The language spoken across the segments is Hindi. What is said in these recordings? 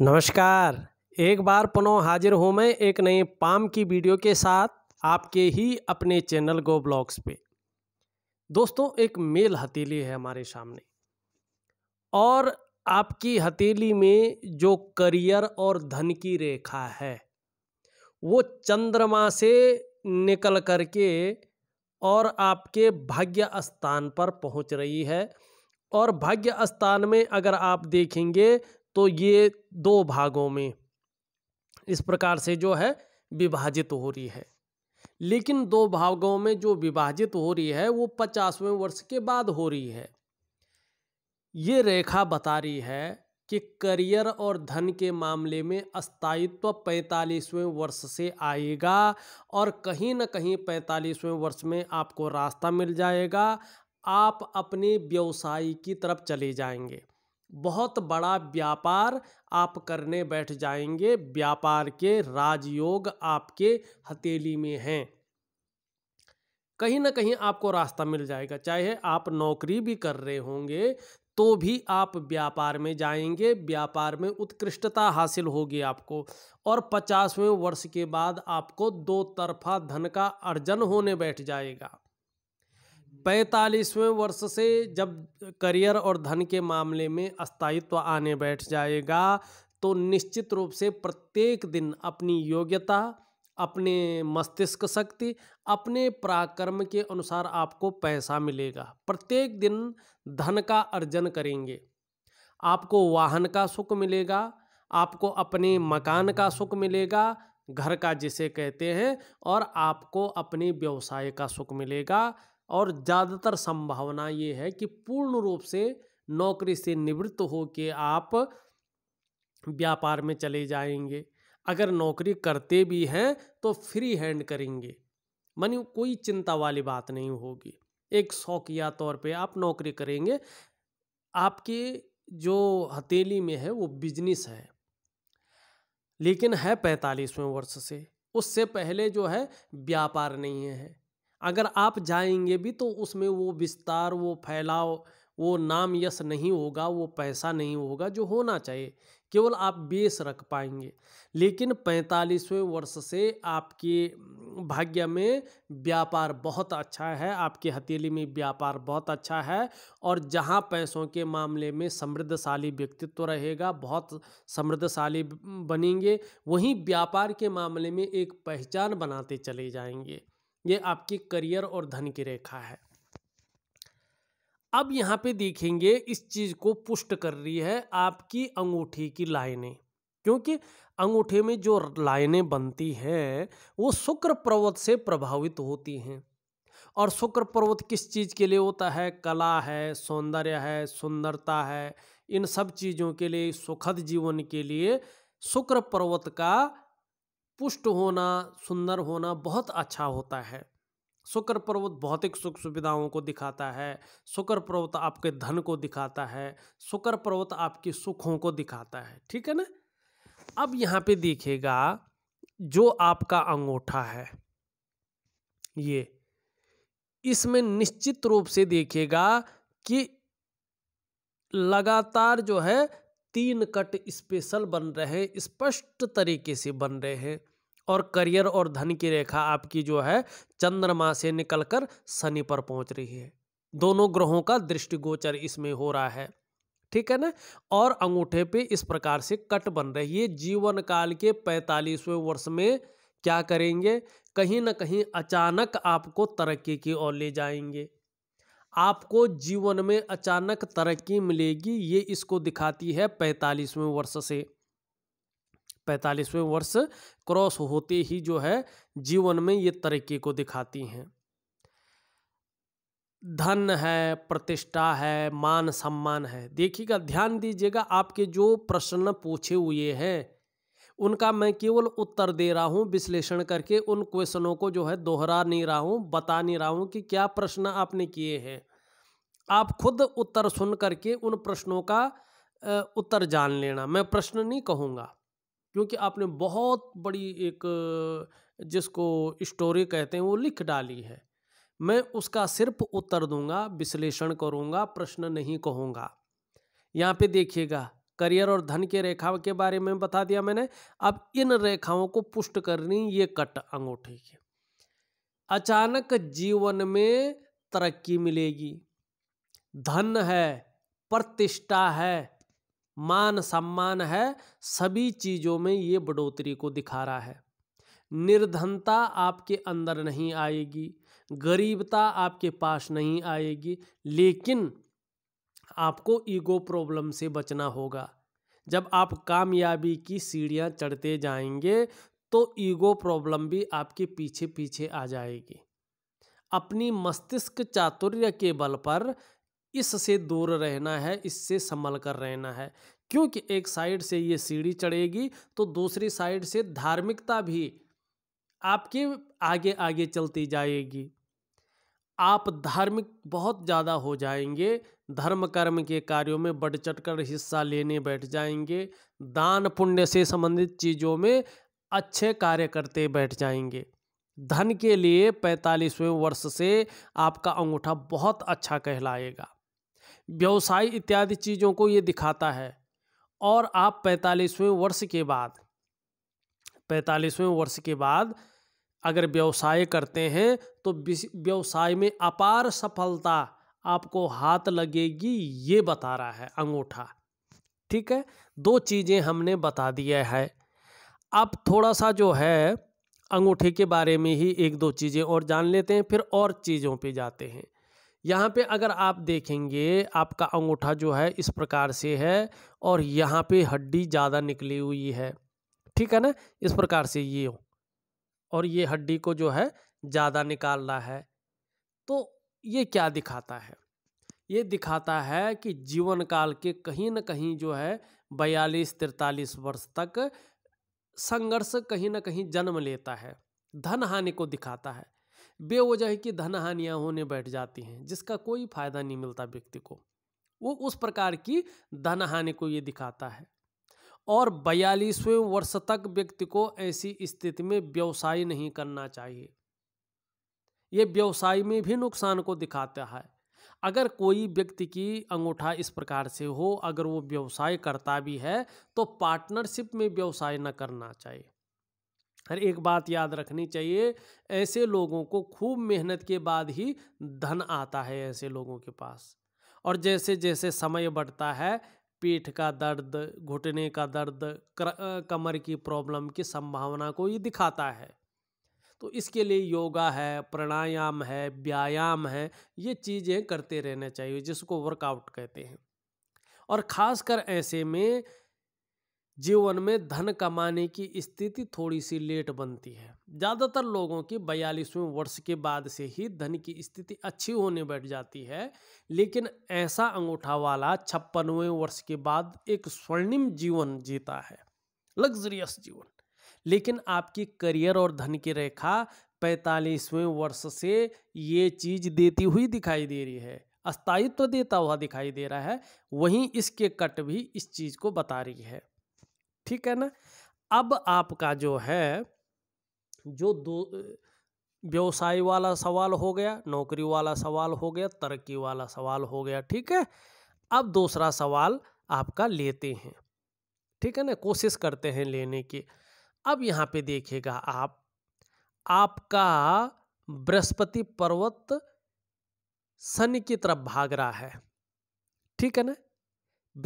नमस्कार एक बार पुनः हाजिर हूँ मैं एक नए पाम की वीडियो के साथ आपके ही अपने चैनल गो ब्लॉग्स पे दोस्तों एक मेल हथेली है हमारे सामने और आपकी हथेली में जो करियर और धन की रेखा है वो चंद्रमा से निकल करके और आपके भाग्य स्थान पर पहुंच रही है और भाग्य स्थान में अगर आप देखेंगे तो ये दो भागों में इस प्रकार से जो है विभाजित हो रही है लेकिन दो भागों में जो विभाजित हो रही है वो पचासवें वर्ष के बाद हो रही है ये रेखा बता रही है कि करियर और धन के मामले में अस्थायित्व पैंतालीसवें वर्ष से आएगा और कहीं ना कहीं पैंतालीसवें वर्ष में आपको रास्ता मिल जाएगा आप अपने व्यवसाय की तरफ चले जाएंगे बहुत बड़ा व्यापार आप करने बैठ जाएंगे व्यापार के राजयोग आपके हथेली में हैं कहीं ना कहीं आपको रास्ता मिल जाएगा चाहे आप नौकरी भी कर रहे होंगे तो भी आप व्यापार में जाएंगे व्यापार में उत्कृष्टता हासिल होगी आपको और पचासवें वर्ष के बाद आपको दो तरफा धन का अर्जन होने बैठ जाएगा पैंतालीसवें वर्ष से जब करियर और धन के मामले में अस्थायित्व आने बैठ जाएगा तो निश्चित रूप से प्रत्येक दिन अपनी योग्यता अपने मस्तिष्क शक्ति अपने पराक्रम के अनुसार आपको पैसा मिलेगा प्रत्येक दिन धन का अर्जन करेंगे आपको वाहन का सुख मिलेगा आपको अपने मकान का सुख मिलेगा घर का जिसे कहते हैं और आपको अपने व्यवसाय का सुख मिलेगा और ज़्यादातर संभावना ये है कि पूर्ण रूप से नौकरी से निवृत्त हो के आप व्यापार में चले जाएंगे अगर नौकरी करते भी हैं तो फ्री हैंड करेंगे मानी कोई चिंता वाली बात नहीं होगी एक शौकिया तौर पे आप नौकरी करेंगे आपके जो हथेली में है वो बिजनेस है लेकिन है पैंतालीसवें वर्ष से उससे पहले जो है व्यापार नहीं है अगर आप जाएंगे भी तो उसमें वो विस्तार वो फैलाव वो नाम यश नहीं होगा वो पैसा नहीं होगा जो होना चाहिए केवल आप बेस रख पाएंगे लेकिन पैंतालीसवें वर्ष से आपके भाग्य में व्यापार बहुत अच्छा है आपके हथेली में व्यापार बहुत अच्छा है और जहाँ पैसों के मामले में समृद्धशाली व्यक्तित्व रहेगा बहुत समृद्धशाली बनेंगे वहीं व्यापार के मामले में एक पहचान बनाते चले जाएंगे ये आपकी करियर और धन की रेखा है अब यहाँ पे देखेंगे इस चीज़ को पुष्ट कर रही है आपकी अंगूठी की लाइनें क्योंकि अंगूठे में जो लाइनें बनती हैं वो शुक्र पर्वत से प्रभावित होती हैं और शुक्र पर्वत किस चीज़ के लिए होता है कला है सौंदर्य है सुंदरता है इन सब चीज़ों के लिए सुखद जीवन के लिए शुक्र पर्वत का पुष्ट होना सुंदर होना बहुत अच्छा होता है शुक्र पर्वत भौतिक सुख सुविधाओं को दिखाता है शुक्र पर्वत आपके धन को दिखाता है शुक्र पर्वत आपके सुखों को दिखाता है ठीक है ना अब यहाँ पे देखिएगा जो आपका अंगूठा है ये इसमें निश्चित रूप से देखिएगा कि लगातार जो है तीन कट स्पेशल बन रहे हैं स्पष्ट तरीके से बन रहे हैं और करियर और धन की रेखा आपकी जो है चंद्रमा से निकलकर शनि पर पहुंच रही है दोनों ग्रहों का दृष्टिगोचर इसमें हो रहा है ठीक है ना और अंगूठे पे इस प्रकार से कट बन रही है जीवन काल के पैंतालीसवें वर्ष में क्या करेंगे कहीं ना कहीं अचानक आपको तरक्की की ओर ले जाएंगे आपको जीवन में अचानक तरक्की मिलेगी ये इसको दिखाती है पैंतालीसवें वर्ष से पैंतालीसवें वर्ष क्रॉस होते ही जो है जीवन में ये तरक्की को दिखाती हैं धन है प्रतिष्ठा है मान सम्मान है देखिएगा ध्यान दीजिएगा आपके जो प्रश्न पूछे हुए हैं उनका मैं केवल उत्तर दे रहा हूँ विश्लेषण करके उन क्वेश्चनों को जो है दोहरा नहीं रहा हूँ बता नहीं रहा हूँ कि क्या प्रश्न आपने किए हैं आप खुद उत्तर सुन करके उन प्रश्नों का उत्तर जान लेना मैं प्रश्न नहीं कहूँगा क्योंकि आपने बहुत बड़ी एक जिसको स्टोरी कहते हैं वो लिख डाली है मैं उसका सिर्फ उत्तर दूंगा विश्लेषण करूंगा प्रश्न नहीं कहूंगा यहाँ पे देखिएगा करियर और धन के रेखा के बारे में बता दिया मैंने अब इन रेखाओं को पुष्ट करनी ये कट अंगूठी की अचानक जीवन में तरक्की मिलेगी धन है प्रतिष्ठा है मान सम्मान है सभी चीज़ों में ये बढ़ोतरी को दिखा रहा है निर्धनता आपके अंदर नहीं आएगी गरीबता आपके पास नहीं आएगी लेकिन आपको ईगो प्रॉब्लम से बचना होगा जब आप कामयाबी की सीढ़ियाँ चढ़ते जाएंगे तो ईगो प्रॉब्लम भी आपके पीछे पीछे आ जाएगी अपनी मस्तिष्क चातुर्य के बल पर इससे दूर रहना है इससे संभल कर रहना है क्योंकि एक साइड से ये सीढ़ी चढ़ेगी तो दूसरी साइड से धार्मिकता भी आपके आगे आगे चलती जाएगी आप धार्मिक बहुत ज़्यादा हो जाएंगे धर्म कर्म के कार्यों में बढ़ चढ़ कर हिस्सा लेने बैठ जाएंगे दान पुण्य से संबंधित चीज़ों में अच्छे कार्य करते बैठ जाएंगे धन के लिए पैंतालीसवें वर्ष से आपका अंगूठा बहुत अच्छा कहलाएगा व्यवसाय इत्यादि चीज़ों को ये दिखाता है और आप पैंतालीसवें वर्ष के बाद पैंतालीसवें वर्ष के बाद अगर व्यवसाय करते हैं तो व्यवसाय में अपार सफलता आपको हाथ लगेगी ये बता रहा है अंगूठा ठीक है दो चीज़ें हमने बता दिया है अब थोड़ा सा जो है अंगूठे के बारे में ही एक दो चीज़ें और जान लेते हैं फिर और चीज़ों पे जाते हैं यहाँ पे अगर आप देखेंगे आपका अंगूठा जो है इस प्रकार से है और यहाँ पे हड्डी ज़्यादा निकली हुई है ठीक है ना इस प्रकार से ये हो और ये हड्डी को जो है ज़्यादा निकाल रहा है तो ये क्या दिखाता है ये दिखाता है कि जीवन काल के कहीं ना कहीं जो है बयालीस तिरतालीस वर्ष तक संघर्ष कहीं ना कहीं जन्म लेता है धन हानि को दिखाता है बेवजह की धन हानियाँ होने बैठ जाती हैं जिसका कोई फायदा नहीं मिलता व्यक्ति को वो उस प्रकार की धन हानि को ये दिखाता है और बयालीसवें वर्ष तक व्यक्ति को ऐसी स्थिति में व्यवसाय नहीं करना चाहिए ये व्यवसाय में भी नुकसान को दिखाता है अगर कोई व्यक्ति की अंगूठा इस प्रकार से हो अगर वो व्यवसाय करता भी है तो पार्टनरशिप में व्यवसाय न करना चाहिए हर एक बात याद रखनी चाहिए ऐसे लोगों को खूब मेहनत के बाद ही धन आता है ऐसे लोगों के पास और जैसे जैसे समय बढ़ता है पीठ का दर्द घुटने का दर्द कमर की प्रॉब्लम की संभावना को ये दिखाता है तो इसके लिए योगा है प्राणायाम है व्यायाम है ये चीज़ें करते रहना चाहिए जिसको वर्कआउट कहते हैं और ख़ासकर ऐसे में जीवन में धन कमाने की स्थिति थोड़ी सी लेट बनती है ज़्यादातर लोगों की बयालीसवें वर्ष के बाद से ही धन की स्थिति अच्छी होने बैठ जाती है लेकिन ऐसा अंगूठा वाला छप्पनवें वर्ष के बाद एक स्वर्णिम जीवन जीता है लग्जरियस जीवन लेकिन आपकी करियर और धन की रेखा पैंतालीसवें वर्ष से ये चीज़ देती हुई दिखाई दे रही है अस्थायित्व देता हुआ दिखाई दे रहा है वहीं इसके कट भी इस चीज़ को बता रही है ठीक है ना अब आपका जो है जो दो व्यवसाय वाला सवाल हो गया नौकरी वाला सवाल हो गया तरक्की वाला सवाल हो गया ठीक है अब दूसरा सवाल आपका लेते हैं ठीक है ना कोशिश करते हैं लेने की अब यहाँ पे देखिएगा आप आपका बृहस्पति पर्वत शनि की तरफ भाग रहा है ठीक है ना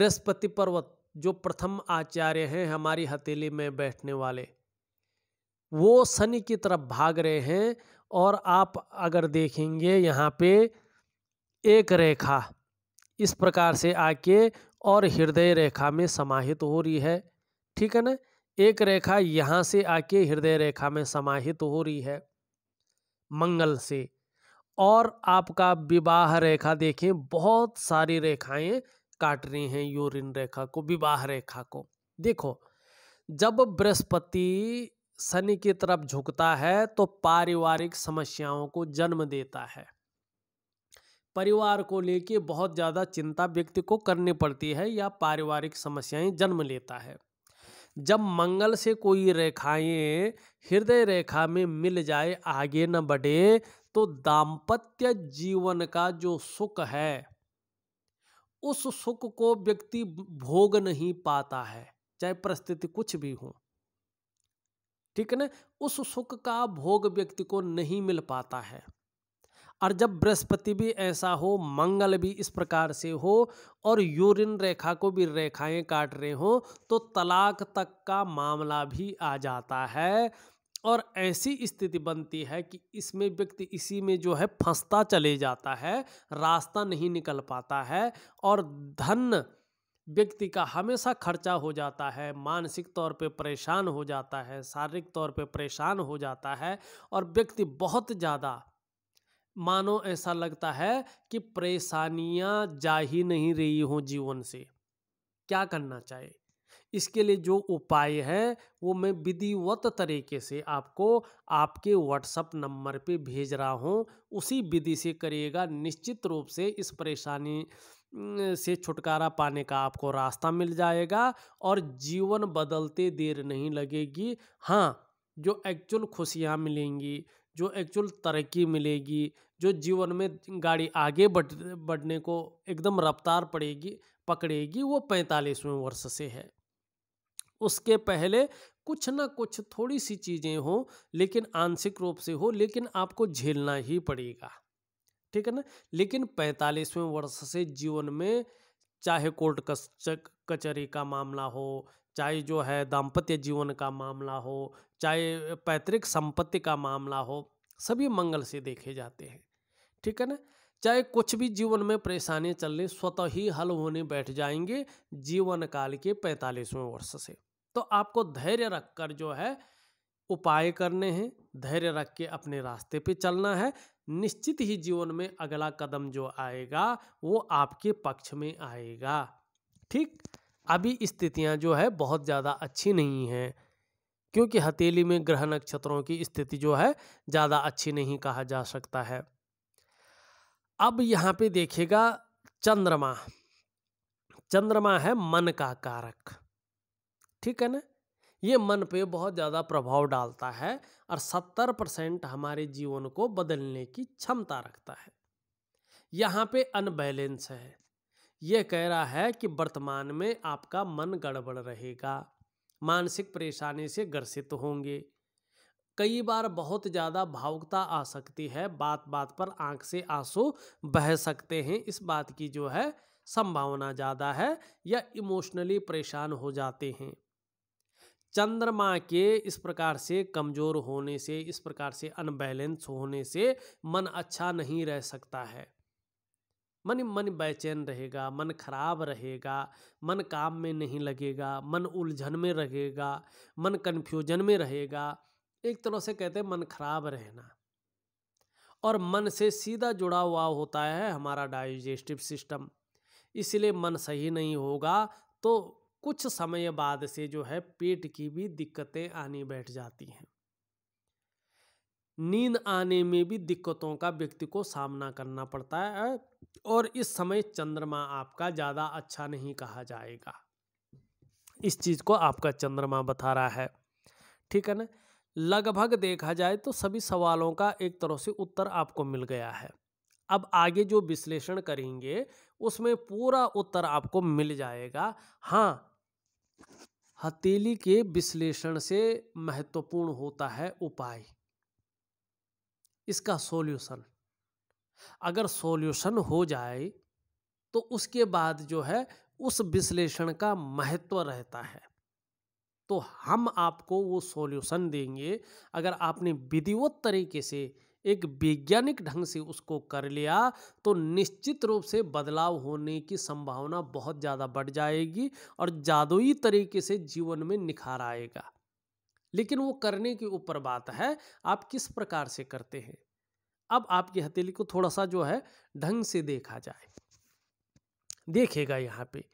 बृहस्पति पर्वत जो प्रथम आचार्य हैं हमारी हथेली में बैठने वाले वो शनि की तरफ भाग रहे हैं और आप अगर देखेंगे यहाँ पे एक रेखा इस प्रकार से आके और हृदय रेखा में समाहित हो रही है ठीक है ना एक रेखा यहाँ से आके हृदय रेखा में समाहित हो रही है मंगल से और आपका विवाह रेखा देखें बहुत सारी रेखाएं काट रही हैं यूरिन रेखा को विवाह रेखा को देखो जब बृहस्पति शनि की तरफ झुकता है तो पारिवारिक समस्याओं को जन्म देता है परिवार को लेके बहुत ज़्यादा चिंता व्यक्ति को करनी पड़ती है या पारिवारिक समस्याएं जन्म लेता है जब मंगल से कोई रेखाएं हृदय रेखा में मिल जाए आगे न बढ़े तो दाम्पत्य जीवन का जो सुख है उस सुख को व्यक्ति भोग नहीं पाता है चाहे परिस्थिति कुछ भी हो ठीक है ना उस सुख का भोग व्यक्ति को नहीं मिल पाता है और जब बृहस्पति भी ऐसा हो मंगल भी इस प्रकार से हो और यूरिन रेखा को भी रेखाएं काट रहे हो तो तलाक तक का मामला भी आ जाता है और ऐसी स्थिति बनती है कि इसमें व्यक्ति इसी में जो है फंसता चले जाता है रास्ता नहीं निकल पाता है और धन व्यक्ति का हमेशा खर्चा हो जाता है मानसिक तौर पे परेशान हो जाता है शारीरिक तौर पे परेशान हो जाता है और व्यक्ति बहुत ज़्यादा मानो ऐसा लगता है कि परेशानियाँ जा ही नहीं रही हों जीवन से क्या करना चाहिए इसके लिए जो उपाय हैं वो मैं विधिवत तरीके से आपको आपके व्हाट्सअप नंबर पे भेज रहा हूँ उसी विधि से करिएगा निश्चित रूप से इस परेशानी से छुटकारा पाने का आपको रास्ता मिल जाएगा और जीवन बदलते देर नहीं लगेगी हाँ जो एक्चुअल खुशियाँ मिलेंगी जो एक्चुअल तरक्की मिलेगी जो जीवन में गाड़ी आगे बढ़ बढ़ने को एकदम रफ्तार पड़ेगी पकड़ेगी वो पैंतालीसवें वर्ष से है उसके पहले कुछ ना कुछ थोड़ी सी चीज़ें हो लेकिन आंशिक रूप से हो लेकिन आपको झेलना ही पड़ेगा ठीक है ना लेकिन पैंतालीसवें वर्ष से जीवन में चाहे कोर्ट कचहरी का मामला हो चाहे जो है दाम्पत्य जीवन का मामला हो चाहे पैतृक संपत्ति का मामला हो सभी मंगल से देखे जाते हैं ठीक है ना चाहे कुछ भी जीवन में परेशानियाँ चल रही स्वतः ही हल होने बैठ जाएंगे जीवन काल के पैंतालीसवें वर्ष से तो आपको धैर्य रखकर जो है उपाय करने हैं धैर्य रख के अपने रास्ते पे चलना है निश्चित ही जीवन में अगला कदम जो आएगा वो आपके पक्ष में आएगा ठीक अभी स्थितियां जो है बहुत ज़्यादा अच्छी नहीं हैं क्योंकि हथेली में ग्रह नक्षत्रों की स्थिति जो है ज़्यादा अच्छी नहीं कहा जा सकता है अब यहाँ पे देखेगा चंद्रमा चंद्रमा है मन का कारक ठीक है ना ये मन पे बहुत ज़्यादा प्रभाव डालता है और सत्तर परसेंट हमारे जीवन को बदलने की क्षमता रखता है यहाँ पे अनबैलेंस है यह कह रहा है कि वर्तमान में आपका मन गड़बड़ रहेगा मानसिक परेशानी से ग्रसित होंगे कई बार बहुत ज़्यादा भावुकता आ सकती है बात बात पर आंख से आंसू बह सकते हैं इस बात की जो है संभावना ज़्यादा है या इमोशनली परेशान हो जाते हैं चंद्रमा के इस प्रकार से कमज़ोर होने से इस प्रकार से अनबैलेंस होने से मन अच्छा नहीं रह सकता है मन मन बेचैन रहेगा मन खराब रहेगा मन काम में नहीं लगेगा मन उलझन में रहेगा मन कन्फ्यूजन में रहेगा एक तरह से कहते हैं मन खराब रहना और मन से सीधा जुड़ा हुआ होता है हमारा डाइजेस्टिव सिस्टम इसलिए मन सही नहीं होगा तो कुछ समय बाद से जो है पेट की भी दिक्कतें आनी बैठ जाती हैं नींद आने में भी दिक्कतों का व्यक्ति को सामना करना पड़ता है और इस समय चंद्रमा आपका ज़्यादा अच्छा नहीं कहा जाएगा इस चीज़ को आपका चंद्रमा बता रहा है ठीक है ना लगभग देखा जाए तो सभी सवालों का एक तरह से उत्तर आपको मिल गया है अब आगे जो विश्लेषण करेंगे उसमें पूरा उत्तर आपको मिल जाएगा हाँ हथेली के विश्लेषण से महत्वपूर्ण होता है उपाय इसका सॉल्यूशन अगर सॉल्यूशन हो जाए तो उसके बाद जो है उस विश्लेषण का महत्व रहता है तो हम आपको वो सॉल्यूशन देंगे अगर आपने विधिवत तरीके से एक वैज्ञानिक ढंग से उसको कर लिया तो निश्चित रूप से बदलाव होने की संभावना बहुत ज़्यादा बढ़ जाएगी और जादुई तरीके से जीवन में निखार आएगा लेकिन वो करने के ऊपर बात है आप किस प्रकार से करते हैं अब आपकी हथेली को थोड़ा सा जो है ढंग से देखा जाए देखेगा यहाँ पे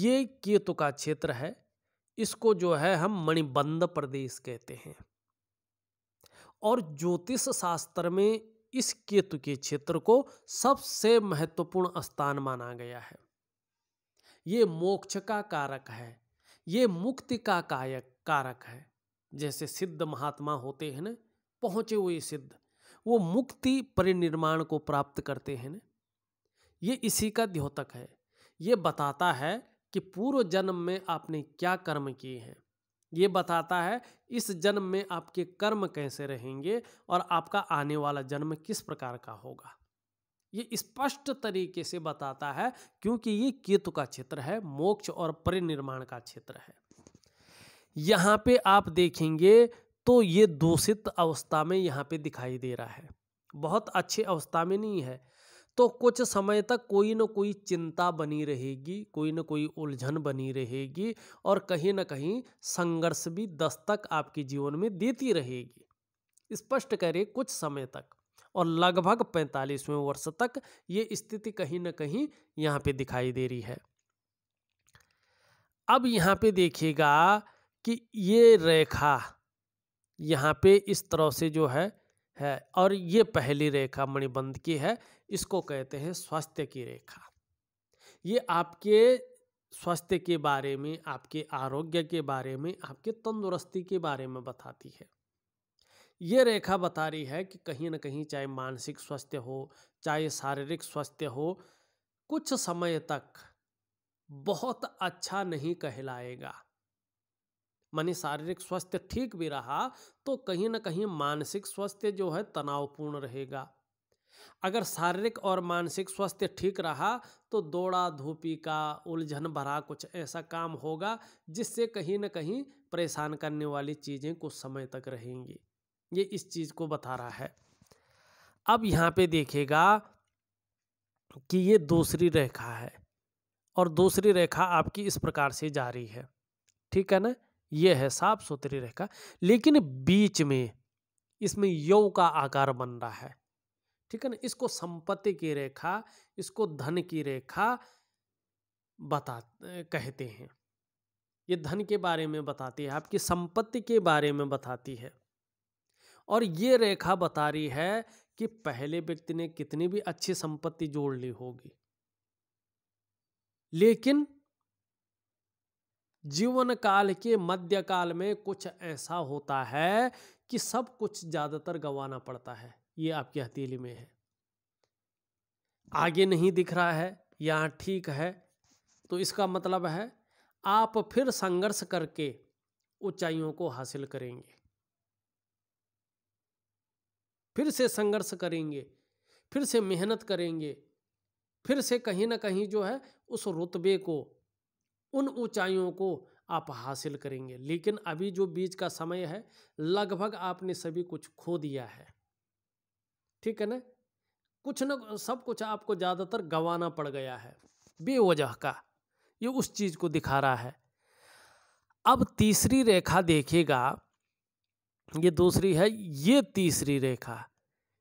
ये केतु का क्षेत्र है इसको जो है हम मणिबंद प्रदेश कहते हैं और ज्योतिष शास्त्र में इस केतु के क्षेत्र को सबसे महत्वपूर्ण स्थान माना गया है ये मोक्ष का कारक है ये मुक्ति का कायक कारक है जैसे सिद्ध महात्मा होते हैं न पहुंचे हुए सिद्ध वो मुक्ति परिनिर्माण को प्राप्त करते हैं न ये इसी का द्योतक है ये बताता है कि पूर्व जन्म में आपने क्या कर्म किए हैं ये बताता है इस जन्म में आपके कर्म कैसे रहेंगे और आपका आने वाला जन्म किस प्रकार का होगा ये स्पष्ट तरीके से बताता है क्योंकि ये केतु का क्षेत्र है मोक्ष और परिनिर्माण का क्षेत्र है यहाँ पे आप देखेंगे तो ये दूषित अवस्था में यहाँ पे दिखाई दे रहा है बहुत अच्छे अवस्था में नहीं है तो कुछ समय तक कोई ना कोई चिंता बनी रहेगी कोई ना कोई उलझन बनी रहेगी और कहीं ना कहीं संघर्ष भी दस्तक आपके जीवन में देती रहेगी स्पष्ट करें कुछ समय तक और लगभग पैंतालीसवें वर्ष तक ये स्थिति कहीं ना कहीं यहाँ पे दिखाई दे रही है अब यहाँ पे देखिएगा कि ये रेखा यहाँ पे इस तरह से जो है है और ये पहली रेखा मणिबंध की है इसको कहते हैं स्वास्थ्य की रेखा ये आपके स्वास्थ्य के बारे में आपके आरोग्य के बारे में आपके तंदुरुस्ती के बारे में बताती है ये रेखा बता रही है कि कहीं ना कहीं चाहे मानसिक स्वास्थ्य हो चाहे शारीरिक स्वास्थ्य हो कुछ समय तक बहुत अच्छा नहीं कहलाएगा मानी शारीरिक स्वास्थ्य ठीक भी रहा तो कहीं ना कहीं मानसिक स्वास्थ्य जो है तनावपूर्ण रहेगा अगर शारीरिक और मानसिक स्वास्थ्य ठीक रहा तो दौड़ा धूपी का उलझन भरा कुछ ऐसा काम होगा जिससे कहीं ना कहीं परेशान करने वाली चीज़ें कुछ समय तक रहेंगी ये इस चीज़ को बता रहा है अब यहाँ पे देखेगा कि ये दूसरी रेखा है और दूसरी रेखा आपकी इस प्रकार से जा रही है ठीक है ना ये है साफ सुथरी रेखा लेकिन बीच में इसमें यौ का आकार बन रहा है ठीक है ना इसको संपत्ति की रेखा इसको धन की रेखा बता कहते हैं ये धन के बारे में बताती है आपकी संपत्ति के बारे में बताती है और ये रेखा बता रही है कि पहले व्यक्ति ने कितनी भी अच्छी संपत्ति जोड़ ली होगी लेकिन जीवन काल के मध्य काल में कुछ ऐसा होता है कि सब कुछ ज़्यादातर गंवाना पड़ता है ये आपकी हथेली में है आगे नहीं दिख रहा है यहाँ ठीक है तो इसका मतलब है आप फिर संघर्ष करके ऊंचाइयों को हासिल करेंगे फिर से संघर्ष करेंगे फिर से मेहनत करेंगे फिर से कहीं ना कहीं जो है उस रुतबे को उन ऊंचाइयों को आप हासिल करेंगे लेकिन अभी जो बीच का समय है लगभग आपने सभी कुछ खो दिया है ठीक है ना कुछ ना सब कुछ आपको ज़्यादातर गंवाना पड़ गया है बेवजह का ये उस चीज़ को दिखा रहा है अब तीसरी रेखा देखिएगा ये दूसरी है ये तीसरी रेखा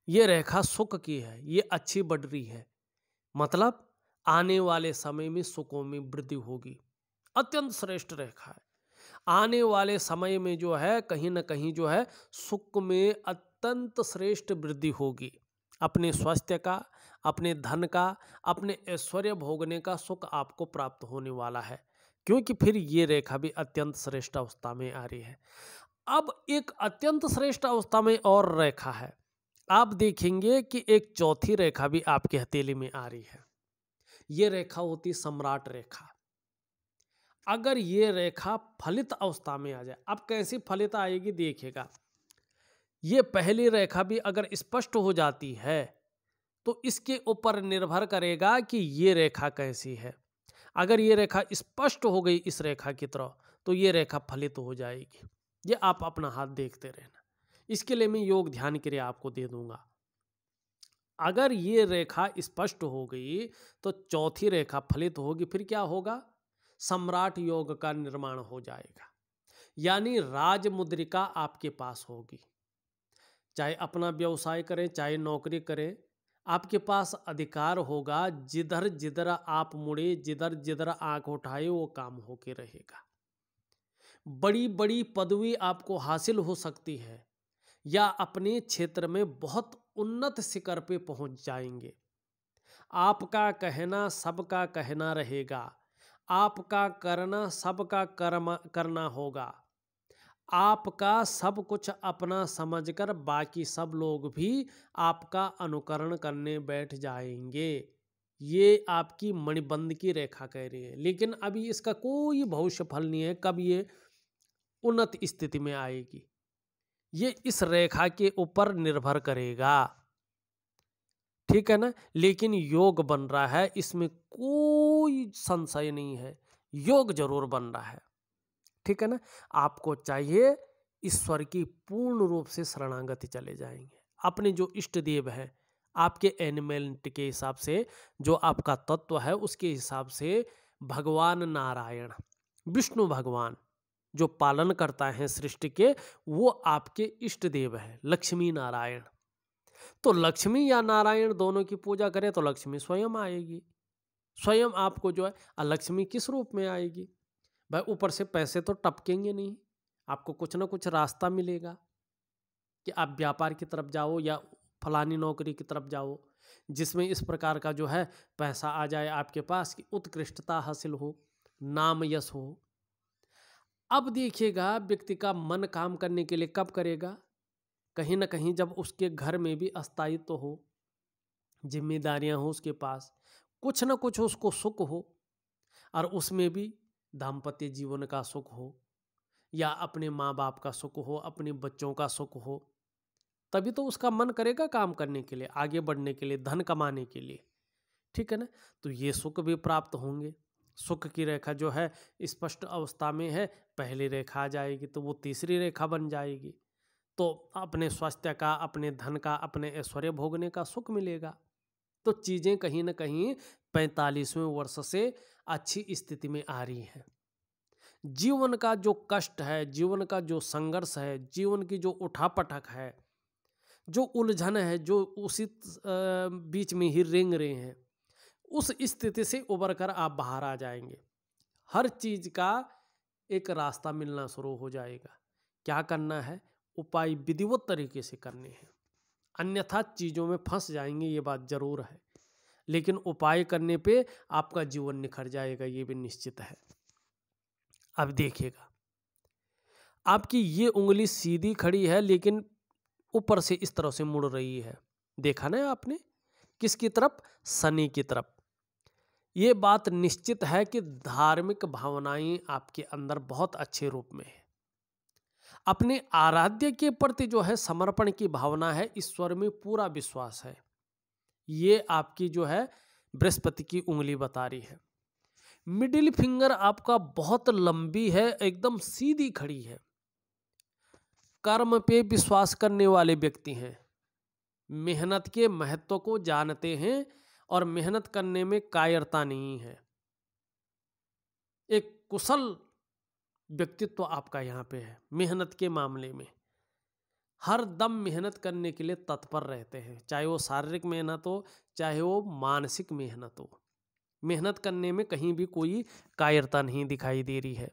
ये रेखा सुख की है ये अच्छी बढ़ रही है मतलब आने वाले समय में सुखों में वृद्धि होगी अत्यंत श्रेष्ठ रेखा है आने वाले समय में जो है कहीं ना कहीं जो है सुख में अत अत्यंत श्रेष्ठ वृद्धि होगी अपने स्वास्थ्य का अपने धन का अपने ऐश्वर्य भोगने का सुख आपको प्राप्त होने वाला है क्योंकि फिर ये रेखा भी अत्यंत श्रेष्ठ अवस्था में आ रही है अब एक अत्यंत श्रेष्ठ अवस्था में और रेखा है आप देखेंगे कि एक चौथी रेखा भी आपकी हथेली में आ रही है ये रेखा होती सम्राट रेखा अगर ये रेखा फलित अवस्था में आ जाए अब कैसी फलित आएगी देखिएगा ये पहली रेखा भी अगर स्पष्ट हो जाती है तो इसके ऊपर निर्भर करेगा कि ये रेखा कैसी है अगर ये रेखा स्पष्ट हो गई इस रेखा की तरह तो ये रेखा फलित हो जाएगी ये आप अपना हाथ देखते रहना इसके लिए मैं योग ध्यान क्रिया आपको दे दूंगा अगर ये रेखा स्पष्ट हो गई तो चौथी रेखा फलित होगी फिर क्या होगा सम्राट योग का निर्माण हो जाएगा यानी राजमुद्रिका आपके पास होगी चाहे अपना व्यवसाय करें चाहे नौकरी करें आपके पास अधिकार होगा जिधर जिधर आप मुड़े जिधर जिधर आंख उठाए वो काम होके रहेगा बड़ी बड़ी पदवी आपको हासिल हो सकती है या अपने क्षेत्र में बहुत उन्नत शिखर पे पहुंच जाएंगे आपका कहना सबका कहना रहेगा आपका करना सबका कर्म करना होगा आपका सब कुछ अपना समझकर बाकी सब लोग भी आपका अनुकरण करने बैठ जाएंगे ये आपकी मणिबंध की रेखा कह रही है लेकिन अभी इसका कोई भविष्य फल नहीं है कब ये उन्नत स्थिति में आएगी ये इस रेखा के ऊपर निर्भर करेगा ठीक है ना लेकिन योग बन रहा है इसमें कोई संशय नहीं है योग जरूर बन रहा है ठीक है ना आपको चाहिए ईश्वर की पूर्ण रूप से शरणागति चले जाएंगे अपने जो इष्ट देव हैं आपके एनिमेंट के हिसाब से जो आपका तत्व है उसके हिसाब से भगवान नारायण विष्णु भगवान जो पालन करता है सृष्टि के वो आपके इष्ट देव हैं लक्ष्मी नारायण तो लक्ष्मी या नारायण दोनों की पूजा करें तो लक्ष्मी स्वयं आएगी स्वयं आपको जो है लक्ष्मी किस रूप में आएगी भाई ऊपर से पैसे तो टपकेंगे नहीं आपको कुछ ना कुछ रास्ता मिलेगा कि आप व्यापार की तरफ जाओ या फलानी नौकरी की तरफ जाओ जिसमें इस प्रकार का जो है पैसा आ जाए आपके पास कि उत्कृष्टता हासिल हो नाम यश हो अब देखिएगा व्यक्ति का मन काम करने के लिए कब करेगा कहीं ना कहीं जब उसके घर में भी अस्थायित्व तो हो जिम्मेदारियां हो उसके पास कुछ ना कुछ उसको सुख हो और उसमें भी दाम्पत्य जीवन का सुख हो या अपने माँ बाप का सुख हो अपने बच्चों का सुख हो तभी तो उसका मन करेगा काम करने के लिए आगे बढ़ने के लिए धन कमाने के लिए ठीक है ना तो ये सुख भी प्राप्त होंगे सुख की रेखा जो है स्पष्ट अवस्था में है पहली रेखा आ जाएगी तो वो तीसरी रेखा बन जाएगी तो अपने स्वास्थ्य का अपने धन का अपने ऐश्वर्य भोगने का सुख मिलेगा तो चीज़ें कहीं ना कहीं पैंतालीसवें वर्ष से अच्छी स्थिति में आ रही हैं जीवन का जो कष्ट है जीवन का जो संघर्ष है जीवन की जो उठापटक है जो उलझन है जो उसी बीच में ही रेंग रहे हैं उस स्थिति से उबर कर आप बाहर आ जाएंगे हर चीज़ का एक रास्ता मिलना शुरू हो जाएगा क्या करना है उपाय विधिवत तरीके से करने हैं अन्यथा चीज़ों में फंस जाएंगे ये बात ज़रूर है लेकिन उपाय करने पे आपका जीवन निखर जाएगा ये भी निश्चित है अब देखिएगा आपकी ये उंगली सीधी खड़ी है लेकिन ऊपर से इस तरह से मुड़ रही है देखा ना आपने किसकी तरफ शनि की तरफ ये बात निश्चित है कि धार्मिक भावनाएं आपके अंदर बहुत अच्छे रूप में है अपने आराध्य के प्रति जो है समर्पण की भावना है ईश्वर में पूरा विश्वास है ये आपकी जो है बृहस्पति की उंगली बता रही है मिडिल फिंगर आपका बहुत लंबी है एकदम सीधी खड़ी है कर्म पे विश्वास करने वाले व्यक्ति हैं मेहनत के महत्व को जानते हैं और मेहनत करने में कायरता नहीं है एक कुशल व्यक्तित्व आपका यहाँ पे है मेहनत के मामले में हर दम मेहनत करने के लिए तत्पर रहते हैं चाहे वो शारीरिक मेहनत हो चाहे वो मानसिक मेहनत हो मेहनत करने में कहीं भी कोई कायरता नहीं दिखाई दे रही है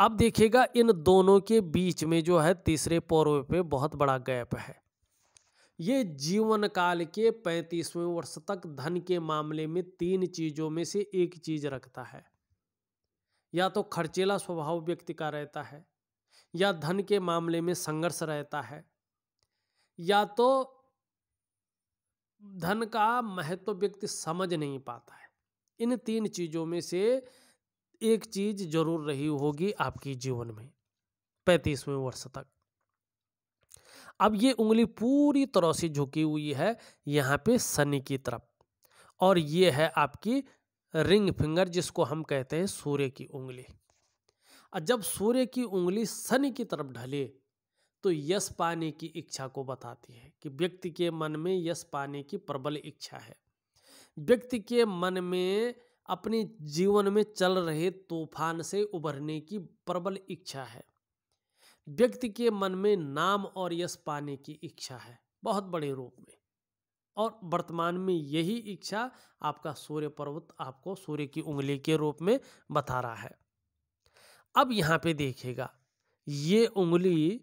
अब देखिएगा इन दोनों के बीच में जो है तीसरे पौर्व पे बहुत बड़ा गैप है ये जीवन काल के पैंतीसवें वर्ष तक धन के मामले में तीन चीज़ों में से एक चीज़ रखता है या तो खर्चेला स्वभाव व्यक्ति का रहता है या धन के मामले में संघर्ष रहता है या तो धन का महत्व तो व्यक्ति समझ नहीं पाता है इन तीन चीज़ों में से एक चीज़ जरूर रही होगी आपकी जीवन में पैंतीसवें वर्ष तक अब ये उंगली पूरी तरह से झुकी हुई है यहाँ पे शनि की तरफ और ये है आपकी रिंग फिंगर जिसको हम कहते हैं सूर्य की उंगली और जब सूर्य की उंगली शनि की तरफ ढले तो यश पाने की इच्छा को बताती है कि व्यक्ति के मन में यश पाने की प्रबल इच्छा है व्यक्ति के मन में अपने जीवन में चल रहे तूफान से उभरने की प्रबल इच्छा है व्यक्ति के मन में नाम और यश पाने की इच्छा है बहुत बड़े रूप में और वर्तमान में यही इच्छा आपका सूर्य पर्वत आपको सूर्य की उंगली के रूप में बता रहा है अब यहाँ पे देखेगा ये उंगली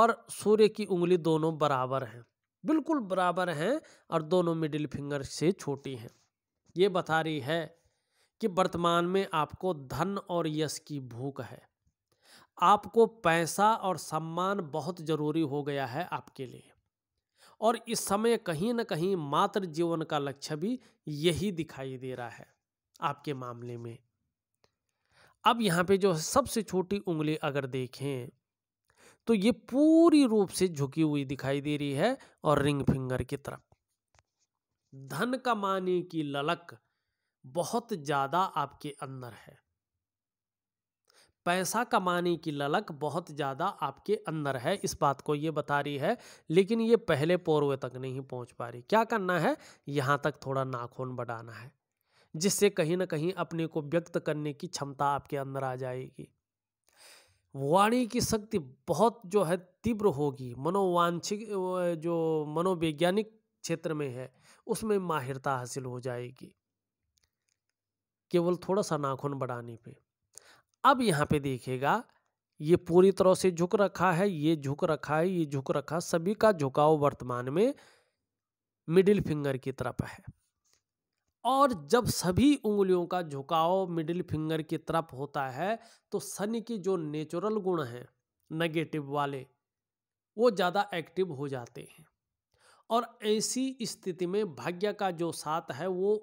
और सूर्य की उंगली दोनों बराबर हैं बिल्कुल बराबर हैं और दोनों मिडिल फिंगर से छोटी हैं ये बता रही है कि वर्तमान में आपको धन और यश की भूख है आपको पैसा और सम्मान बहुत ज़रूरी हो गया है आपके लिए और इस समय कहीं ना कहीं मात्र जीवन का लक्ष्य भी यही दिखाई दे रहा है आपके मामले में अब यहाँ पे जो सबसे छोटी उंगली अगर देखें तो ये पूरी रूप से झुकी हुई दिखाई दे रही है और रिंग फिंगर की तरफ धन कमाने की ललक बहुत ज़्यादा आपके अंदर है पैसा कमाने की ललक बहुत ज़्यादा आपके अंदर है इस बात को ये बता रही है लेकिन ये पहले पोरवे तक नहीं पहुंच पा रही क्या करना है यहाँ तक थोड़ा नाखून बढ़ाना है जिससे कहीं ना कहीं अपने को व्यक्त करने की क्षमता आपके अंदर आ जाएगी वाणी की शक्ति बहुत जो है तीव्र होगी मनोवांछिक जो मनोवैज्ञानिक क्षेत्र में है उसमें माहिरता हासिल हो जाएगी केवल थोड़ा सा नाखून बढ़ाने पे अब यहाँ पे देखेगा ये पूरी तरह से झुक रखा है ये झुक रखा है ये झुक रखा सभी का झुकाव वर्तमान में मिडिल फिंगर की तरफ है और जब सभी उंगलियों का झुकाव मिडिल फिंगर की तरफ होता है तो शनि की जो नेचुरल गुण हैं नेगेटिव वाले वो ज़्यादा एक्टिव हो जाते हैं और ऐसी स्थिति में भाग्य का जो साथ है वो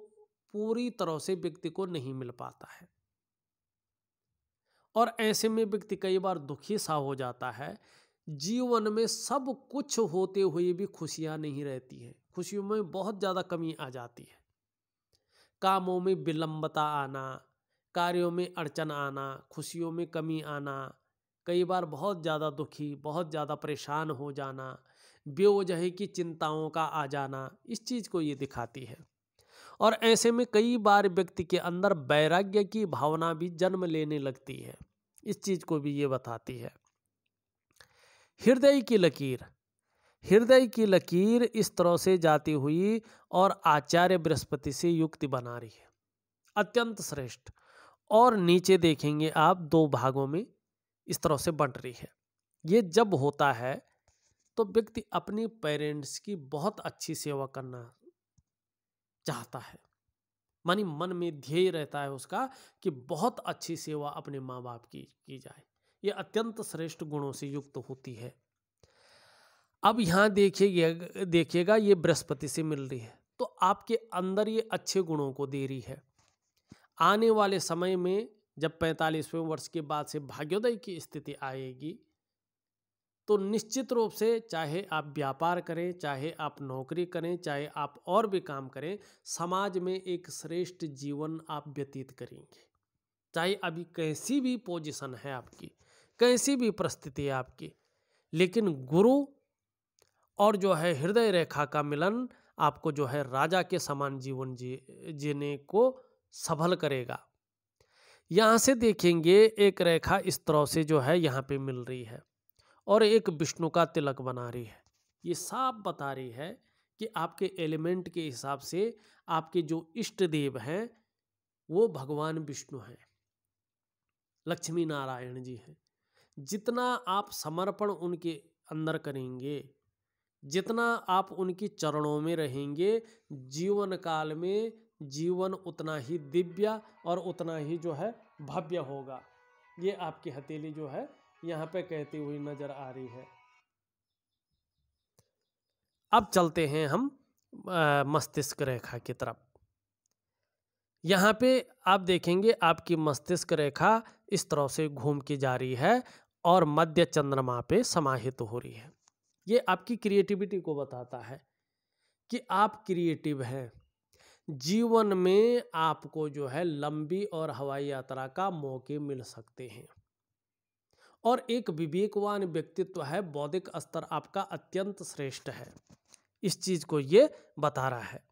पूरी तरह से व्यक्ति को नहीं मिल पाता है और ऐसे में व्यक्ति कई बार दुखी सा हो जाता है जीवन में सब कुछ होते हुए भी खुशियाँ नहीं रहती हैं खुशियों में बहुत ज़्यादा कमी आ जाती है कामों में विलंबता आना कार्यों में अड़चन आना खुशियों में कमी आना कई बार बहुत ज़्यादा दुखी बहुत ज़्यादा परेशान हो जाना बेवजह की चिंताओं का आ जाना इस चीज़ को ये दिखाती है और ऐसे में कई बार व्यक्ति के अंदर वैराग्य की भावना भी जन्म लेने लगती है इस चीज को भी ये बताती है हृदय की लकीर हृदय की लकीर इस तरह से जाती हुई और आचार्य बृहस्पति से युक्ति बना रही है अत्यंत श्रेष्ठ और नीचे देखेंगे आप दो भागों में इस तरह से बंट रही है ये जब होता है तो व्यक्ति अपने पेरेंट्स की बहुत अच्छी सेवा करना चाहता है मानी मन में ध्येय रहता है उसका कि बहुत अच्छी सेवा अपने माँ बाप की की जाए ये अत्यंत श्रेष्ठ गुणों से युक्त होती है अब यहाँ देखिए देखिएगा ये बृहस्पति से मिल रही है तो आपके अंदर ये अच्छे गुणों को दे रही है आने वाले समय में जब पैंतालीसवें वर्ष के बाद से भाग्योदय की स्थिति आएगी तो निश्चित रूप से चाहे आप व्यापार करें चाहे आप नौकरी करें चाहे आप और भी काम करें समाज में एक श्रेष्ठ जीवन आप व्यतीत करेंगे चाहे अभी कैसी भी पोजीशन है आपकी कैसी भी परिस्थिति है आपकी लेकिन गुरु और जो है हृदय रेखा का मिलन आपको जो है राजा के समान जीवन जी जीने को सफल करेगा यहाँ से देखेंगे एक रेखा इस तरह से जो है यहाँ पे मिल रही है और एक विष्णु का तिलक बना रही है ये साफ बता रही है कि आपके एलिमेंट के हिसाब से आपके जो इष्ट देव हैं वो भगवान विष्णु हैं लक्ष्मी नारायण जी हैं जितना आप समर्पण उनके अंदर करेंगे जितना आप उनके चरणों में रहेंगे जीवन काल में जीवन उतना ही दिव्य और उतना ही जो है भव्य होगा ये आपकी हथेली जो है यहाँ पे कहती हुई नज़र आ रही है अब चलते हैं हम मस्तिष्क रेखा की तरफ यहाँ पे आप देखेंगे आपकी मस्तिष्क रेखा इस तरह से घूम के जा रही है और मध्य चंद्रमा पे समाहित हो रही है ये आपकी क्रिएटिविटी को बताता है कि आप क्रिएटिव हैं जीवन में आपको जो है लंबी और हवाई यात्रा का मौके मिल सकते हैं और एक विवेकवान व्यक्तित्व है बौद्धिक स्तर आपका अत्यंत श्रेष्ठ है इस चीज को ये बता रहा है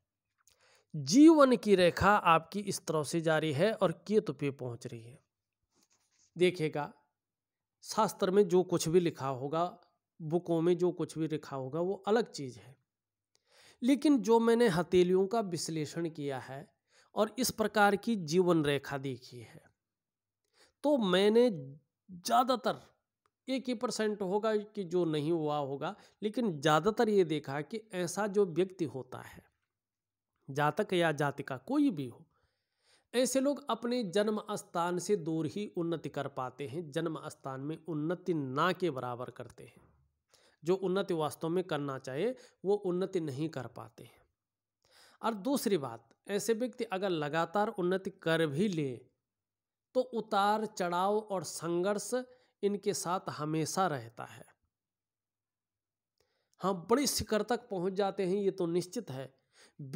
जीवन की रेखा आपकी इस तरह से जारी है और केतु पे पहुंच रही है देखिएगा शास्त्र में जो कुछ भी लिखा होगा बुकों में जो कुछ भी लिखा होगा वो अलग चीज़ है लेकिन जो मैंने हथेलियों का विश्लेषण किया है और इस प्रकार की जीवन रेखा देखी है तो मैंने ज़्यादातर एक ही परसेंट होगा कि जो नहीं हुआ होगा लेकिन ज़्यादातर ये देखा कि ऐसा जो व्यक्ति होता है जातक या जातिका कोई भी हो ऐसे लोग अपने जन्म स्थान से दूर ही उन्नति कर पाते हैं जन्म स्थान में उन्नति ना के बराबर करते हैं जो उन्नति वास्तव में करना चाहिए वो उन्नति नहीं कर पाते हैं और दूसरी बात ऐसे व्यक्ति अगर लगातार उन्नति कर भी ले तो उतार चढ़ाव और संघर्ष इनके साथ हमेशा रहता है हम बड़ी शिखर तक पहुंच जाते हैं ये तो निश्चित है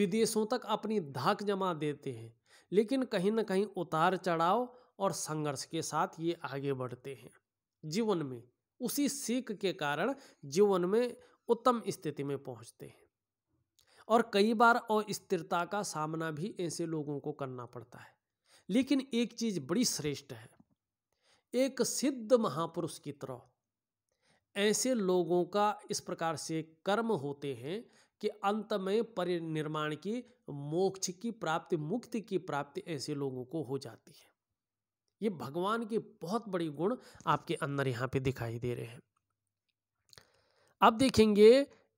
विदेशों तक अपनी धाक जमा देते हैं लेकिन कहीं ना कहीं उतार चढ़ाव और संघर्ष के साथ ये आगे बढ़ते हैं जीवन में उसी सीख के कारण जीवन में उत्तम स्थिति में पहुंचते हैं और कई बार अस्थिरता का सामना भी ऐसे लोगों को करना पड़ता है लेकिन एक चीज बड़ी श्रेष्ठ है एक सिद्ध महापुरुष की तरह ऐसे लोगों का इस प्रकार से कर्म होते हैं कि अंत में परिनिर्माण की मोक्ष की प्राप्ति मुक्ति की प्राप्ति ऐसे लोगों को हो जाती है ये भगवान के बहुत बड़ी गुण आपके अंदर यहाँ पे दिखाई दे रहे हैं अब देखेंगे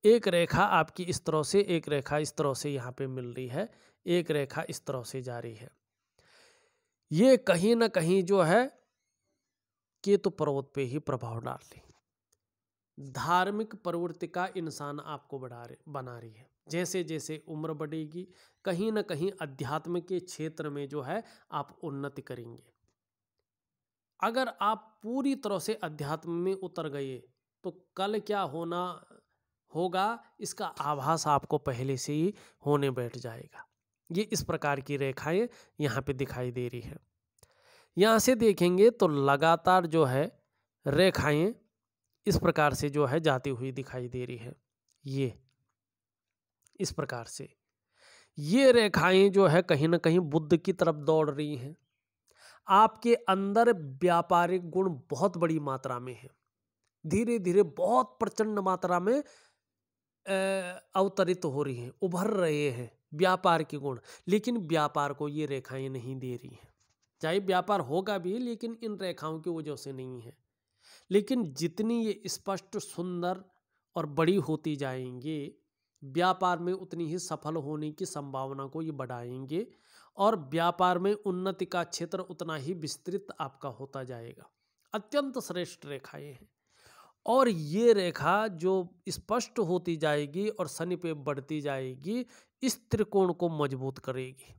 एक रेखा आपकी इस तरह से एक रेखा इस तरह से यहाँ पे मिल रही है एक रेखा इस तरह से जा रही है ये कहीं ना कहीं जो है केतु पर्वत पे ही प्रभाव डाल रही धार्मिक प्रवृत्ति का इंसान आपको बढ़ा रहे बना रही है जैसे जैसे उम्र बढ़ेगी कहीं ना कहीं अध्यात्म के क्षेत्र में जो है आप उन्नति करेंगे अगर आप पूरी तरह से अध्यात्म में उतर गए तो कल क्या होना होगा इसका आभास आपको पहले से ही होने बैठ जाएगा ये इस प्रकार की रेखाएं यहाँ पे दिखाई दे रही है यहाँ से देखेंगे तो लगातार जो है रेखाएं इस प्रकार से जो है जाती हुई दिखाई दे रही है ये इस प्रकार से ये रेखाएं जो है कहीं ना कहीं बुद्ध की तरफ दौड़ रही हैं आपके अंदर व्यापारिक गुण बहुत बड़ी मात्रा में है धीरे धीरे बहुत प्रचंड मात्रा में अवतरित हो रही हैं उभर रहे हैं व्यापार के गुण लेकिन व्यापार को ये रेखाएं नहीं दे रही हैं चाहे व्यापार होगा भी लेकिन इन रेखाओं की वजह से नहीं है लेकिन जितनी ये स्पष्ट सुंदर और बड़ी होती जाएंगे व्यापार में उतनी ही सफल होने की संभावना को ये बढ़ाएंगे और व्यापार में उन्नति का क्षेत्र उतना ही विस्तृत आपका होता जाएगा अत्यंत श्रेष्ठ रेखाएं हैं और ये रेखा जो स्पष्ट होती जाएगी और शनि पे बढ़ती जाएगी इस त्रिकोण को मजबूत करेगी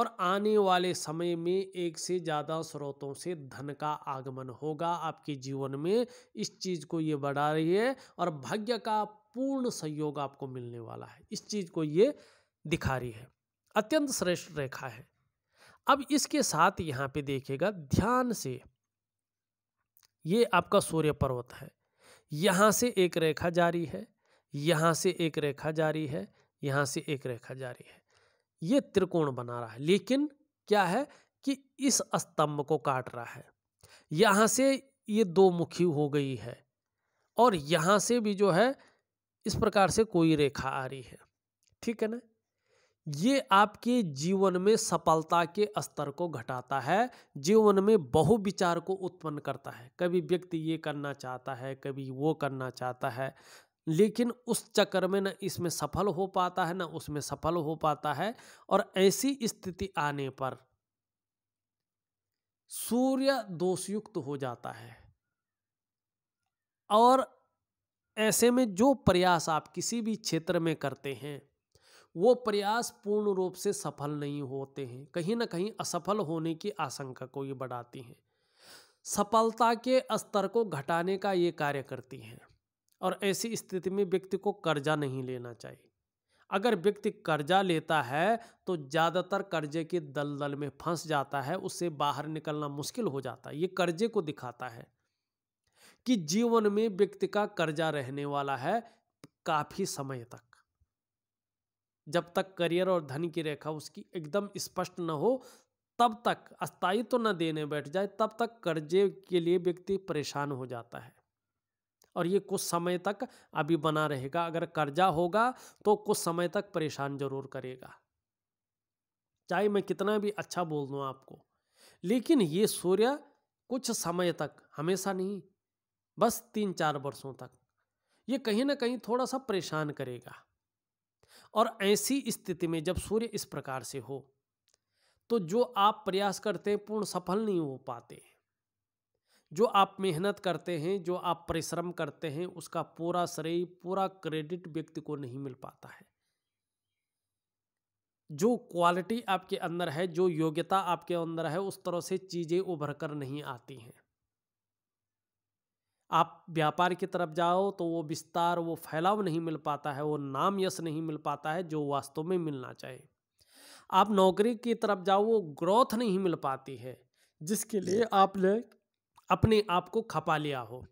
और आने वाले समय में एक से ज़्यादा स्रोतों से धन का आगमन होगा आपके जीवन में इस चीज़ को ये बढ़ा रही है और भाग्य का पूर्ण सहयोग आपको मिलने वाला है इस चीज़ को ये दिखा रही है अत्यंत श्रेष्ठ रेखा है अब इसके साथ यहाँ पे देखेगा ध्यान से ये आपका सूर्य पर्वत है यहाँ से एक रेखा जारी है यहाँ से एक रेखा जारी है यहाँ से एक रेखा जारी है ये त्रिकोण बना रहा है लेकिन क्या है कि इस स्तंभ को काट रहा है यहाँ से ये दो मुखी हो गई है और यहाँ से भी जो है इस प्रकार से कोई रेखा आ रही है ठीक है ना ये आपके जीवन में सफलता के स्तर को घटाता है जीवन में बहु विचार को उत्पन्न करता है कभी व्यक्ति ये करना चाहता है कभी वो करना चाहता है लेकिन उस चक्कर में न इसमें सफल हो पाता है न उसमें सफल हो पाता है और ऐसी स्थिति आने पर सूर्य दोषयुक्त हो जाता है और ऐसे में जो प्रयास आप किसी भी क्षेत्र में करते हैं वो प्रयास पूर्ण रूप से सफल नहीं होते हैं कहीं ना कहीं असफल होने की आशंका को ये बढ़ाती हैं सफलता के स्तर को घटाने का ये कार्य करती हैं और ऐसी स्थिति में व्यक्ति को कर्जा नहीं लेना चाहिए अगर व्यक्ति कर्जा लेता है तो ज़्यादातर कर्जे के दलदल में फंस जाता है उससे बाहर निकलना मुश्किल हो जाता है ये कर्जे को दिखाता है कि जीवन में व्यक्ति का कर्जा रहने वाला है काफ़ी समय तक जब तक करियर और धन की रेखा उसकी एकदम स्पष्ट न हो तब तक अस्थायित्व तो न देने बैठ जाए तब तक कर्जे के लिए व्यक्ति परेशान हो जाता है और ये कुछ समय तक अभी बना रहेगा अगर कर्जा होगा तो कुछ समय तक परेशान जरूर करेगा चाहे मैं कितना भी अच्छा बोल दूँ आपको लेकिन ये सूर्य कुछ समय तक हमेशा नहीं बस तीन चार वर्षों तक ये कहीं ना कहीं थोड़ा सा परेशान करेगा और ऐसी स्थिति में जब सूर्य इस प्रकार से हो तो जो आप प्रयास करते हैं पूर्ण सफल नहीं हो पाते जो आप मेहनत करते हैं जो आप परिश्रम करते हैं उसका पूरा श्रेय पूरा क्रेडिट व्यक्ति को नहीं मिल पाता है जो क्वालिटी आपके अंदर है जो योग्यता आपके अंदर है उस तरह से चीज़ें उभर कर नहीं आती हैं आप व्यापार की तरफ जाओ तो वो विस्तार वो फैलाव नहीं मिल पाता है वो नाम यश नहीं मिल पाता है जो वास्तव में मिलना चाहिए आप नौकरी की तरफ जाओ वो ग्रोथ नहीं मिल पाती है जिसके लिए आपने अपने आप को खपा लिया हो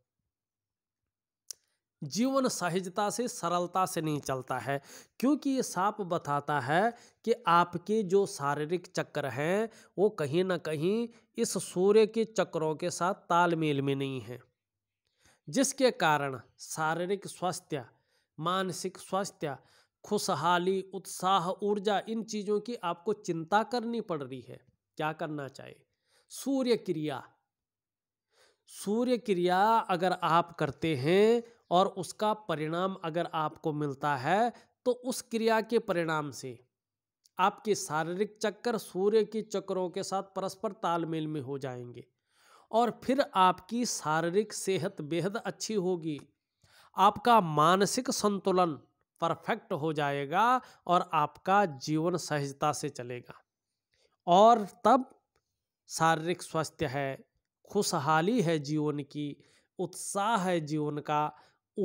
जीवन सहजता से सरलता से नहीं चलता है क्योंकि ये साफ बताता है कि आपके जो शारीरिक चक्र हैं वो कहीं ना कहीं इस सूर्य के चक्रों के साथ तालमेल में नहीं है जिसके कारण शारीरिक स्वास्थ्य मानसिक स्वास्थ्य खुशहाली उत्साह ऊर्जा इन चीज़ों की आपको चिंता करनी पड़ रही है क्या करना चाहिए सूर्य क्रिया सूर्य क्रिया अगर आप करते हैं और उसका परिणाम अगर आपको मिलता है तो उस क्रिया के परिणाम से आपके शारीरिक चक्कर सूर्य के चक्रों के साथ परस्पर तालमेल में हो जाएंगे और फिर आपकी शारीरिक सेहत बेहद अच्छी होगी आपका मानसिक संतुलन परफेक्ट हो जाएगा और आपका जीवन सहजता से चलेगा और तब शारीरिक स्वास्थ्य है खुशहाली है जीवन की उत्साह है जीवन का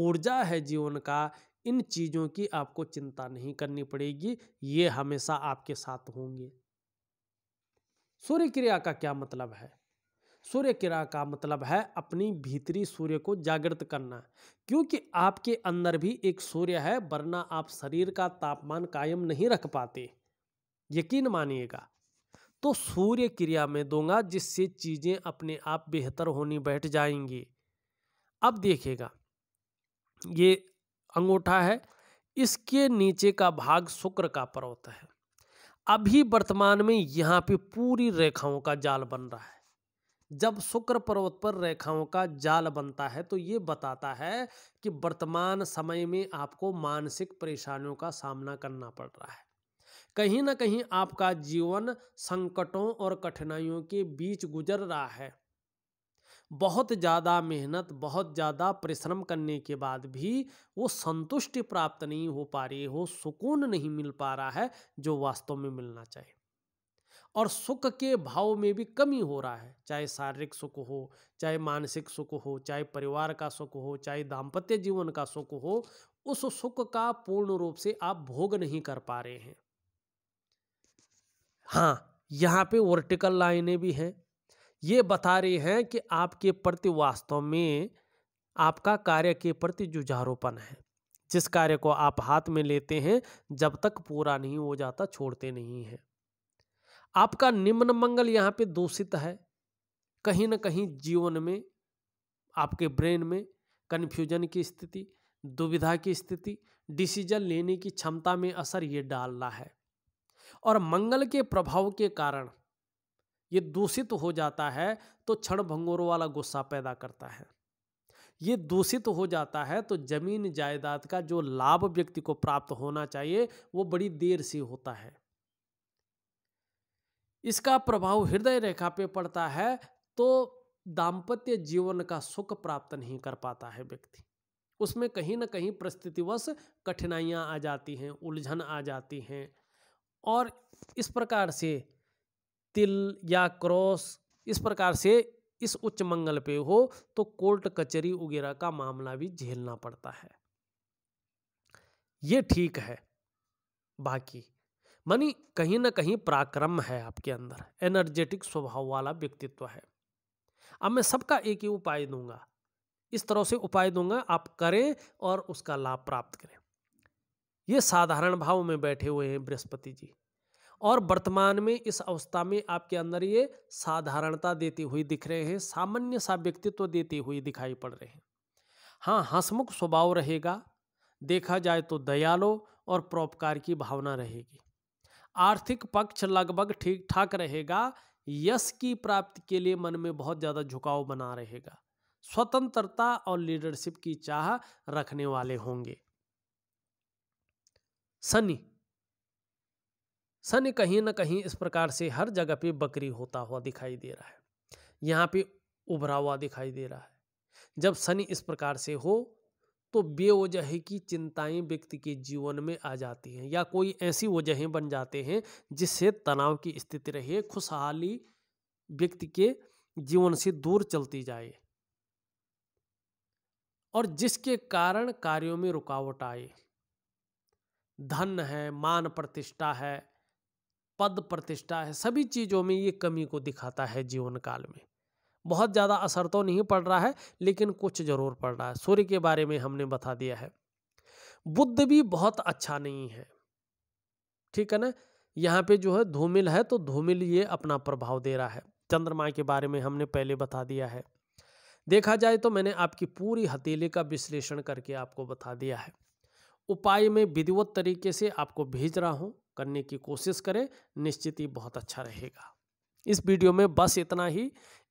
ऊर्जा है जीवन का इन चीज़ों की आपको चिंता नहीं करनी पड़ेगी ये हमेशा आपके साथ होंगे सूर्य क्रिया का क्या मतलब है सूर्य किरा का मतलब है अपनी भीतरी सूर्य को जागृत करना क्योंकि आपके अंदर भी एक सूर्य है वरना आप शरीर का तापमान कायम नहीं रख पाते यकीन मानिएगा तो सूर्य क्रिया में दूंगा जिससे चीज़ें अपने आप बेहतर होनी बैठ जाएंगी अब देखिएगा ये अंगूठा है इसके नीचे का भाग शुक्र का पर्वत है अभी वर्तमान में यहाँ पे पूरी रेखाओं का जाल बन रहा है जब शुक्र पर्वत पर रेखाओं का जाल बनता है तो ये बताता है कि वर्तमान समय में आपको मानसिक परेशानियों का सामना करना पड़ रहा है कहीं ना कहीं आपका जीवन संकटों और कठिनाइयों के बीच गुजर रहा है बहुत ज़्यादा मेहनत बहुत ज़्यादा परिश्रम करने के बाद भी वो संतुष्टि प्राप्त नहीं हो पा रही हो सुकून नहीं मिल पा रहा है जो वास्तव में मिलना चाहिए और सुख के भाव में भी कमी हो रहा है चाहे शारीरिक सुख हो चाहे मानसिक सुख हो चाहे परिवार का सुख हो चाहे दाम्पत्य जीवन का सुख हो उस सुख का पूर्ण रूप से आप भोग नहीं कर पा रहे हैं हाँ यहाँ पे वर्टिकल लाइनें भी हैं ये बता रहे हैं कि आपके प्रति वास्तव में आपका कार्य के प्रति जुझारोपन है जिस कार्य को आप हाथ में लेते हैं जब तक पूरा नहीं हो जाता छोड़ते नहीं हैं आपका निम्न मंगल यहाँ पे दूषित है कहीं ना कहीं जीवन में आपके ब्रेन में कन्फ्यूजन की स्थिति दुविधा की स्थिति डिसीजन लेने की क्षमता में असर ये डाल रहा है और मंगल के प्रभाव के कारण ये दूषित हो जाता है तो क्षण भंगोर वाला गुस्सा पैदा करता है ये दूषित हो जाता है तो जमीन जायदाद का जो लाभ व्यक्ति को प्राप्त होना चाहिए वो बड़ी देर से होता है इसका प्रभाव हृदय रेखा पे पड़ता है तो दाम्पत्य जीवन का सुख प्राप्त नहीं कर पाता है व्यक्ति उसमें कहीं ना कहीं परिस्थितिवश कठिनाइयाँ आ जाती हैं उलझन आ जाती हैं और इस प्रकार से तिल या क्रॉस इस प्रकार से इस उच्च मंगल पे हो तो कोर्ट कचहरी वगैरह का मामला भी झेलना पड़ता है ये ठीक है बाकी मनी कहीं ना कहीं पराक्रम है आपके अंदर एनर्जेटिक स्वभाव वाला व्यक्तित्व है अब मैं सबका एक ही उपाय दूंगा इस तरह से उपाय दूंगा आप करें और उसका लाभ प्राप्त करें ये साधारण भाव में बैठे हुए हैं बृहस्पति जी और वर्तमान में इस अवस्था में आपके अंदर ये साधारणता देती हुई दिख रहे हैं सामान्य सा व्यक्तित्व देती हुई दिखाई पड़ रहे हैं हाँ हंसमुख स्वभाव रहेगा देखा जाए तो दयालु और परोपकार की भावना रहेगी आर्थिक पक्ष लगभग ठीक ठाक रहेगा यश की प्राप्ति के लिए मन में बहुत ज़्यादा झुकाव बना रहेगा स्वतंत्रता और लीडरशिप की चाह रखने वाले होंगे शनि शनि कहीं ना कहीं इस प्रकार से हर जगह पे बकरी होता हुआ दिखाई दे रहा है यहाँ पे उभरा हुआ दिखाई दे रहा है जब शनि इस प्रकार से हो तो बेवजह की चिंताएं व्यक्ति के जीवन में आ जाती हैं या कोई ऐसी वजहें बन जाते हैं जिससे तनाव की स्थिति रहे खुशहाली व्यक्ति के जीवन से दूर चलती जाए और जिसके कारण कार्यों में रुकावट आए धन है मान प्रतिष्ठा है पद प्रतिष्ठा है सभी चीज़ों में ये कमी को दिखाता है जीवन काल में बहुत ज़्यादा असर तो नहीं पड़ रहा है लेकिन कुछ ज़रूर पड़ रहा है सूर्य के बारे में हमने बता दिया है बुद्ध भी बहुत अच्छा नहीं है ठीक है ना यहाँ पे जो है धूमिल है तो धूमिल ये अपना प्रभाव दे रहा है चंद्रमा के बारे में हमने पहले बता दिया है देखा जाए तो मैंने आपकी पूरी हथेली का विश्लेषण करके आपको बता दिया है उपाय में विधिवत तरीके से आपको भेज रहा हूँ करने की कोशिश करें निश्चित ही बहुत अच्छा रहेगा इस वीडियो में बस इतना ही